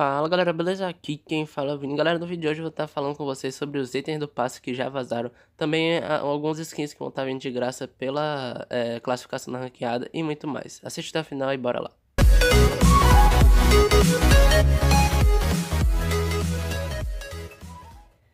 Fala galera, beleza? Aqui quem fala é o Vini. Galera, no vídeo de hoje eu vou estar falando com vocês sobre os itens do passe que já vazaram. Também ah, alguns skins que vão estar vindo de graça pela é, classificação na ranqueada e muito mais. Assista até o final e bora lá. Música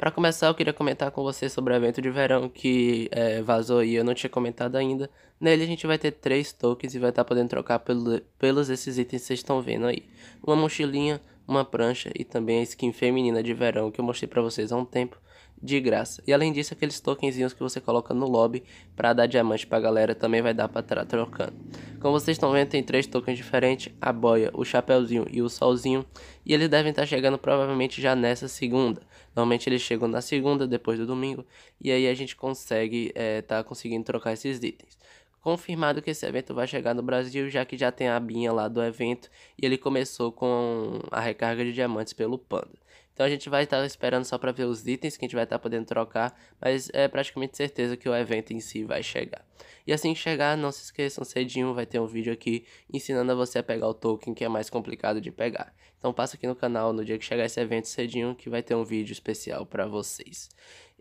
Para começar, eu queria comentar com você sobre o evento de verão que é, vazou e eu não tinha comentado ainda. Nele a gente vai ter três tokens e vai estar tá podendo trocar pelo, pelos esses itens que vocês estão vendo aí. Uma mochilinha, uma prancha e também a skin feminina de verão que eu mostrei para vocês há um tempo de graça. E além disso, aqueles tokenzinhos que você coloca no lobby para dar diamante pra galera também vai dar pra estar trocando. Como vocês estão vendo, tem três tokens diferentes, a boia, o chapéuzinho e o solzinho, e eles devem estar tá chegando provavelmente já nessa segunda. Normalmente eles chegam na segunda, depois do domingo, e aí a gente consegue é, tá conseguindo trocar esses itens confirmado que esse evento vai chegar no Brasil, já que já tem a abinha lá do evento e ele começou com a recarga de diamantes pelo Panda. Então a gente vai estar tá esperando só para ver os itens que a gente vai estar tá podendo trocar, mas é praticamente certeza que o evento em si vai chegar. E assim que chegar, não se esqueçam, cedinho vai ter um vídeo aqui ensinando a você a pegar o token que é mais complicado de pegar. Então passa aqui no canal no dia que chegar esse evento cedinho que vai ter um vídeo especial para vocês.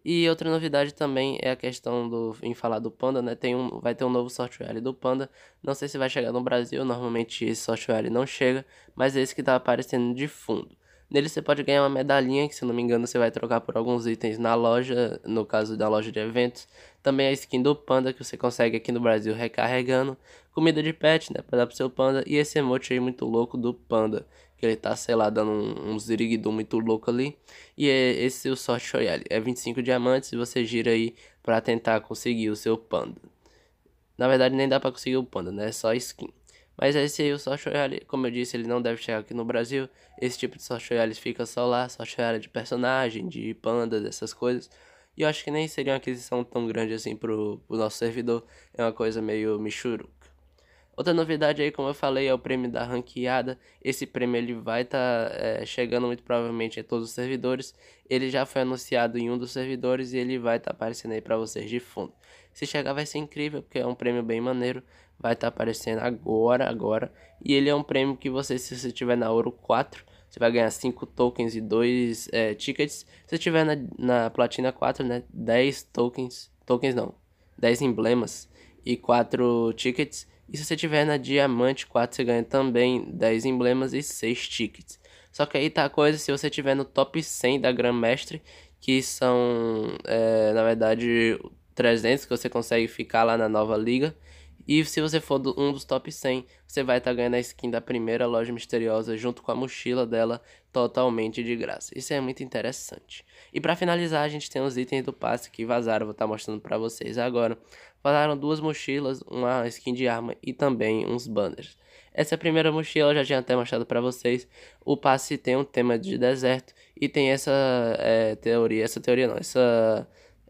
E outra novidade também é a questão do em falar do Panda, né? Tem um, vai ter um novo software do Panda. Não sei se vai chegar no Brasil, normalmente esse software não chega, mas é esse que está aparecendo de fundo. Nele você pode ganhar uma medalhinha, que se não me engano você vai trocar por alguns itens na loja, no caso da loja de eventos. Também a skin do panda que você consegue aqui no Brasil recarregando. Comida de pet, né, pra dar pro seu panda. E esse emote aí muito louco do panda, que ele tá, sei lá, dando um, um ziriguidum muito louco ali. E é esse o sorte royale. É 25 diamantes e você gira aí para tentar conseguir o seu panda. Na verdade nem dá para conseguir o panda, né, é só skin. Mas esse aí, o Sort Royale, como eu disse, ele não deve chegar aqui no Brasil. Esse tipo de Sort Royale fica só lá, Sort Royale de personagem, de panda, dessas coisas. E eu acho que nem seria uma aquisição tão grande assim pro, pro nosso servidor. É uma coisa meio Michuru. Outra novidade aí, como eu falei, é o prêmio da ranqueada. Esse prêmio ele vai estar tá, é, chegando muito provavelmente em todos os servidores. Ele já foi anunciado em um dos servidores e ele vai estar tá aparecendo aí para vocês de fundo. Se chegar vai ser incrível, porque é um prêmio bem maneiro. Vai estar tá aparecendo agora, agora. E ele é um prêmio que você, se você tiver na Ouro 4, você vai ganhar 5 tokens e 2 é, tickets. Se tiver na, na Platina 4, né, 10 tokens, tokens não, 10 emblemas e 4 tickets. E se você tiver na Diamante 4, você ganha também 10 emblemas e 6 tickets. Só que aí tá a coisa, se você tiver no top 100 da Grand Mestre, que são, é, na verdade, 300 que você consegue ficar lá na nova liga, e se você for do, um dos top 100, você vai estar tá ganhando a skin da primeira loja misteriosa junto com a mochila dela totalmente de graça. Isso é muito interessante. E para finalizar, a gente tem os itens do passe que vazaram, vou estar tá mostrando para vocês agora. Vazaram duas mochilas, uma skin de arma e também uns banners. Essa primeira mochila eu já tinha até mostrado para vocês. O passe tem um tema de deserto e tem essa é, teoria, essa teoria não, essa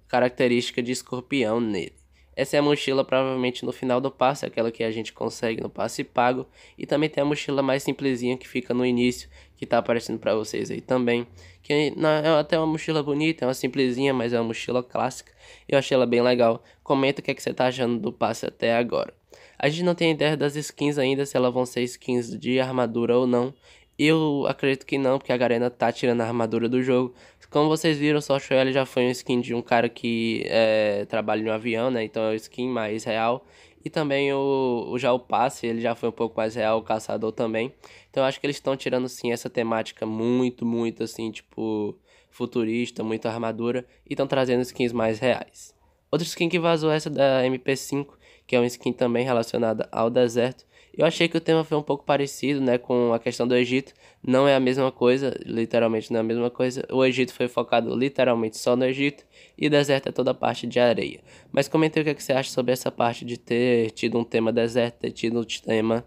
característica de escorpião nele. Essa é a mochila provavelmente no final do passe, aquela que a gente consegue no passe pago, e também tem a mochila mais simplesinha que fica no início, que tá aparecendo para vocês aí também, que é até uma mochila bonita, é uma simplesinha, mas é uma mochila clássica. Eu achei ela bem legal. Comenta o que, é que você tá achando do passe até agora. A gente não tem ideia das skins ainda, se elas vão ser skins de armadura ou não. Eu acredito que não, porque a Garena tá tirando a armadura do jogo. Como vocês viram, o Soft já foi um skin de um cara que é, trabalha em um avião, né? Então é o skin mais real. E também o, o já o passe, ele já foi um pouco mais real, o caçador também. Então acho que eles estão tirando sim essa temática muito, muito assim, tipo futurista, muito armadura e estão trazendo skins mais reais. Outra skin que vazou é essa da MP5, que é uma skin também relacionada ao deserto, eu achei que o tema foi um pouco parecido, né, com a questão do Egito. Não é a mesma coisa, literalmente não é a mesma coisa. O Egito foi focado literalmente só no Egito e o deserto é toda a parte de areia. Mas comentei o que, é que você acha sobre essa parte de ter tido um tema deserto, ter tido um tema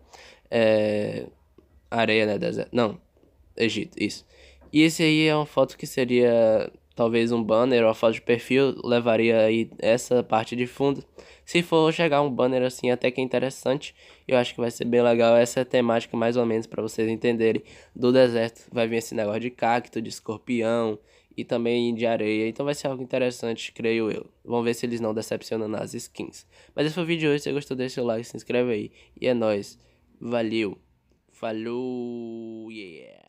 é... areia, né, deserto. Não, Egito, isso. E esse aí é uma foto que seria talvez um banner ou a foto de perfil levaria aí essa parte de fundo. Se for chegar um banner assim, até que é interessante. Eu acho que vai ser bem legal essa é temática mais ou menos para vocês entenderem do deserto. Vai vir esse negócio de cacto, de escorpião e também de areia. Então vai ser algo interessante, creio eu. Vamos ver se eles não decepcionam nas skins. Mas esse foi o vídeo de hoje. Se você gostou, deixa o like, se inscreve aí. E é nóis. Valeu. Falou. Yeah.